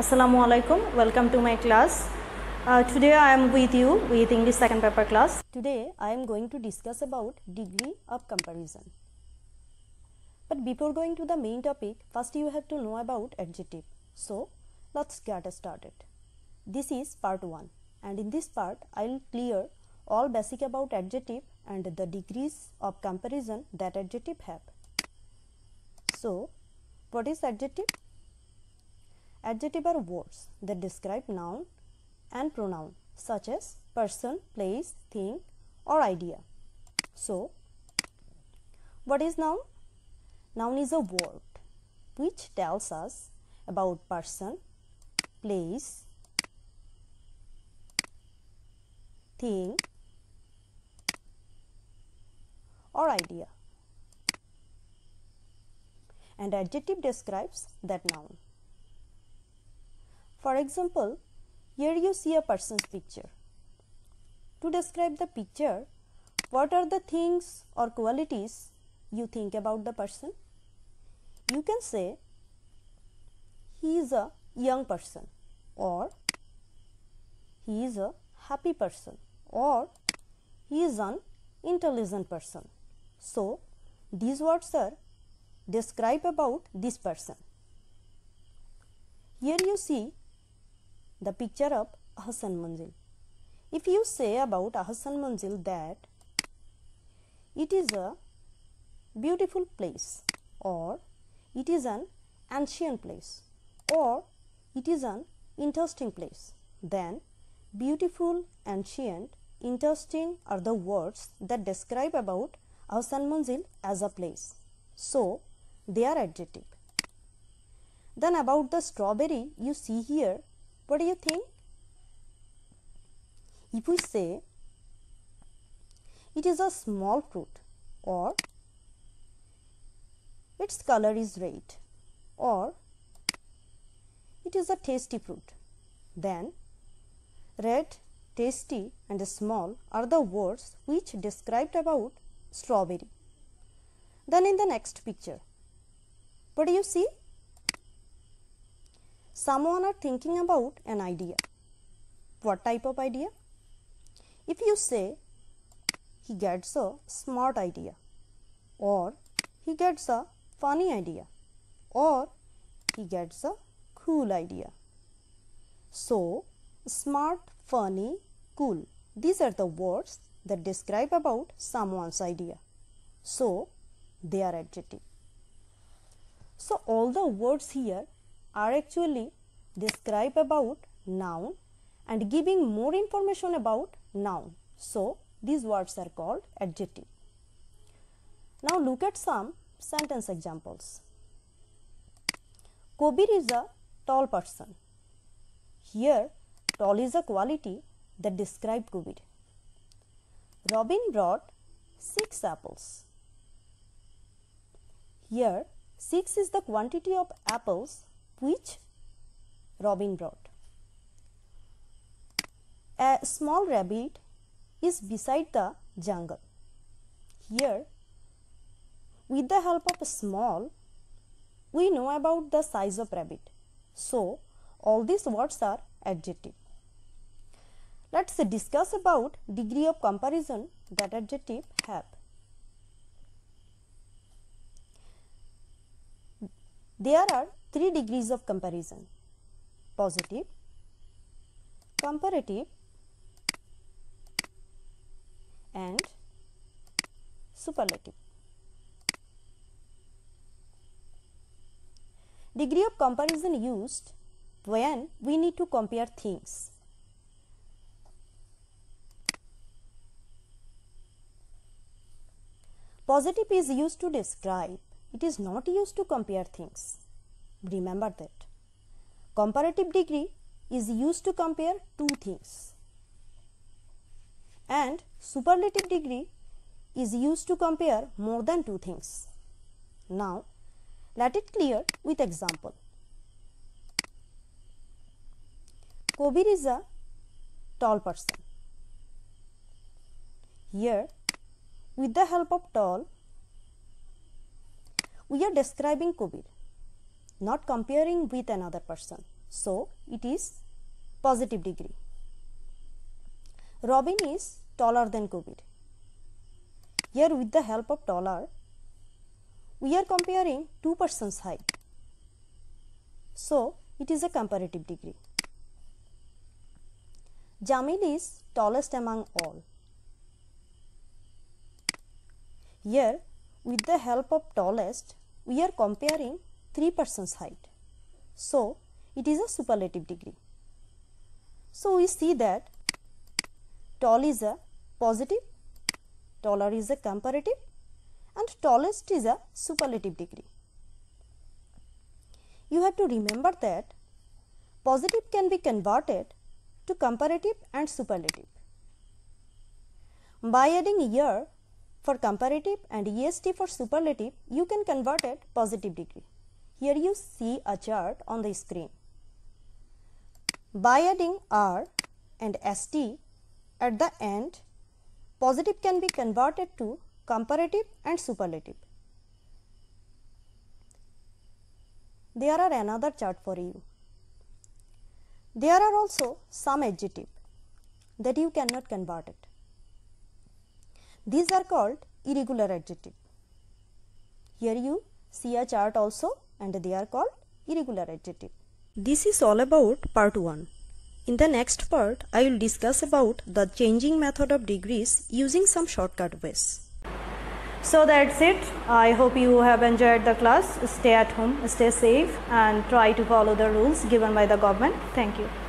Assalamu alaikum welcome to my class uh, today I am with you with English second paper class today I am going to discuss about degree of comparison but before going to the main topic first you have to know about adjective so let's get started this is part 1 and in this part I will clear all basic about adjective and the degrees of comparison that adjective have so what is adjective Adjective are words that describe noun and pronoun such as person, place, thing or idea. So, what is noun? Noun is a word which tells us about person, place, thing or idea. And adjective describes that noun. For example, here you see a person's picture. To describe the picture, what are the things or qualities you think about the person? You can say, he is a young person or he is a happy person or he is an intelligent person. So, these words are describe about this person. Here you see the picture of Ahsan Manzil. If you say about Ahsan Manzil that it is a beautiful place or it is an ancient place or it is an interesting place, then beautiful, ancient, interesting are the words that describe about Ahsan Manzil as a place. So, they are adjective. Then about the strawberry, you see here what do you think? If we say it is a small fruit or its color is red or it is a tasty fruit, then red, tasty and small are the words which described about strawberry. Then in the next picture, what do you see? someone are thinking about an idea. What type of idea? If you say he gets a smart idea or he gets a funny idea or he gets a cool idea. So, smart, funny, cool. These are the words that describe about someone's idea. So, they are adjective. So, all the words here are actually describe about noun and giving more information about noun. So, these words are called adjective. Now, look at some sentence examples. Kabir is a tall person. Here, tall is a quality that describe Kabir. Robin brought six apples. Here, six is the quantity of apples which Robin brought. A small rabbit is beside the jungle. Here, with the help of small, we know about the size of rabbit. So, all these words are adjective. Let's discuss about degree of comparison that adjective have. There are three degrees of comparison positive, comparative and superlative. Degree of comparison used when we need to compare things. Positive is used to describe, it is not used to compare things. Remember that. Comparative degree is used to compare two things and superlative degree is used to compare more than two things. Now, let it clear with example. Kobir is a tall person. Here, with the help of tall, we are describing Kobir not comparing with another person. So it is positive degree. Robin is taller than Kubir. Here with the help of taller, we are comparing two persons height. So it is a comparative degree. Jamil is tallest among all. Here with the help of tallest, we are comparing 3 person's height. So, it is a superlative degree. So, we see that tall is a positive, taller is a comparative and tallest is a superlative degree. You have to remember that positive can be converted to comparative and superlative. By adding year for comparative and EST for superlative, you can convert it positive degree. Here you see a chart on the screen. By adding R and ST at the end, positive can be converted to comparative and superlative. There are another chart for you. There are also some adjective that you cannot convert it. These are called irregular adjective. Here you see a chart also and they are called irregular adjective. This is all about part 1. In the next part, I will discuss about the changing method of degrees using some shortcut ways. So that's it. I hope you have enjoyed the class. Stay at home, stay safe and try to follow the rules given by the government. Thank you.